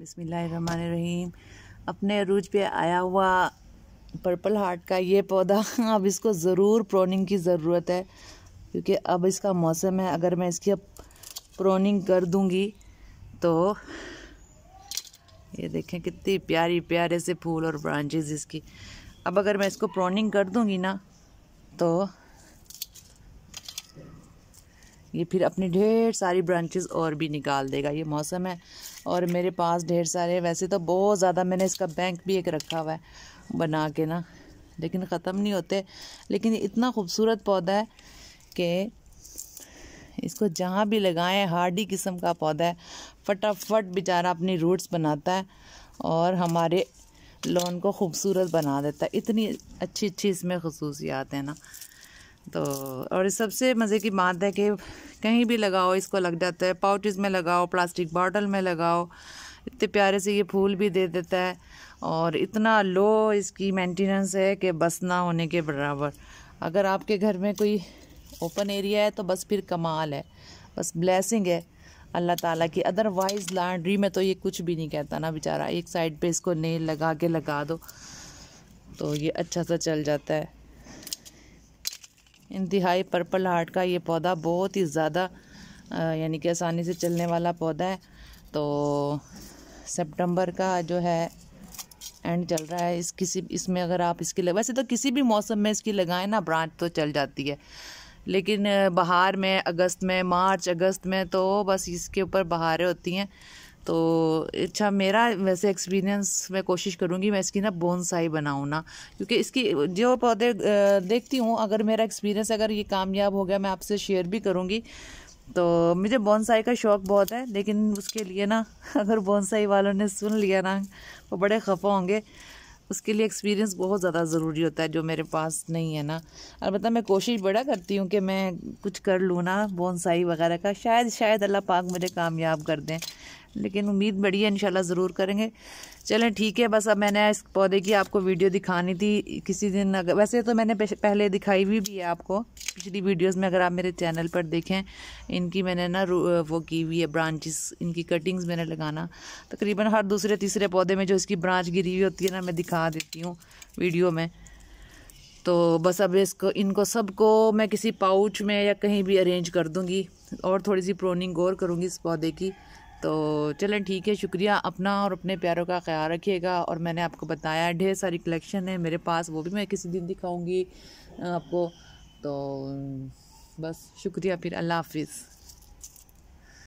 रहीम अपने अरूज पे आया हुआ पर्पल हार्ट का ये पौधा अब इसको ज़रूर प्रोनिंग की ज़रूरत है क्योंकि अब इसका मौसम है अगर मैं इसकी अब प्रोनिंग कर दूँगी तो ये देखें कितनी प्यारी प्यारे से फूल और ब्रांचेज इसकी अब अगर मैं इसको प्रोनिंग कर दूँगी ना तो ये फिर अपनी ढेर सारी ब्रांचेस और भी निकाल देगा ये मौसम है और मेरे पास ढेर सारे वैसे तो बहुत ज़्यादा मैंने इसका बैंक भी एक रखा हुआ है बना के ना लेकिन ख़त्म नहीं होते लेकिन इतना खूबसूरत पौधा है कि इसको जहाँ भी लगाएं हार्डी किस्म का पौधा है फटाफट बेचारा अपनी रूट्स बनाता है और हमारे लोन को खूबसूरत बना देता है इतनी अच्छी अच्छी इसमें खसूसियात हैं ना तो और सबसे मज़े की बात है कि कहीं भी लगाओ इसको लग जाता है पाउचेज़ में लगाओ प्लास्टिक बॉटल में लगाओ इतने प्यारे से ये फूल भी दे देता है और इतना लो इसकी मेंटेनेंस है कि बस ना होने के बराबर अगर आपके घर में कोई ओपन एरिया है तो बस फिर कमाल है बस ब्लेसिंग है अल्लाह ताला की अदरवाइज़ लॉन्ड्री में तो ये कुछ भी नहीं कहता ना बेचारा एक साइड पे इसको नेल लगा के लगा दो तो ये अच्छा सा चल जाता है इंतहाई पर्पल हार्ट का ये पौधा बहुत ही ज़्यादा यानी कि आसानी से चलने वाला पौधा है तो सितंबर का जो है एंड चल रहा है इस किसी इसमें अगर आप इसकी लग, वैसे तो किसी भी मौसम में इसकी लगाएं ना ब्रांच तो चल जाती है लेकिन बहार में अगस्त में मार्च अगस्त में तो बस इसके ऊपर बहारें होती हैं तो अच्छा मेरा वैसे एक्सपीरियंस मैं कोशिश करूँगी मैं इसकी ना बोनसाई बनाऊँ ना क्योंकि इसकी जो पौधे देखती हूँ अगर मेरा एक्सपीरियंस अगर ये कामयाब हो गया मैं आपसे शेयर भी करूँगी तो मुझे बॉन्साई का शौक़ बहुत है लेकिन उसके लिए ना अगर बोनसाई वालों ने सुन लिया ना वो बड़े खफा होंगे उसके लिए एक्सपीरियंस बहुत ज़्यादा ज़रूरी होता है जो मेरे पास नहीं है ना अलबत्त मैं कोशिश बड़ा करती हूँ कि मैं कुछ कर लूँ ना बोनसाई वगैरह का शायद शायद अल्लाह पाक मुझे कामयाब कर दें लेकिन उम्मीद बड़ी है इंशाल्लाह ज़रूर करेंगे चलें ठीक है बस अब मैंने इस पौधे की आपको वीडियो दिखानी थी किसी दिन अगर वैसे तो मैंने पहले दिखाई हुई भी है आपको पिछली वीडियोस में अगर आप मेरे चैनल पर देखें इनकी मैंने ना वो की हुई है ब्रांचेस इनकी कटिंग्स मैंने लगाना तकरीबन हर दूसरे तीसरे पौधे में जो इसकी ब्रांच गिरी हुई होती है ना मैं दिखा देती हूँ वीडियो में तो बस अब इसको इनको सबको मैं किसी पाउच में या कहीं भी अरेंज कर दूँगी और थोड़ी सी प्रोनिंग गौर करूँगी इस पौधे की तो चलें ठीक है शुक्रिया अपना और अपने प्यारों का ख्याल रखिएगा और मैंने आपको बताया ढेर सारी कलेक्शन है मेरे पास वो भी मैं किसी दिन दिखाऊंगी आपको तो बस शुक्रिया फिर अल्लाह हाफिज़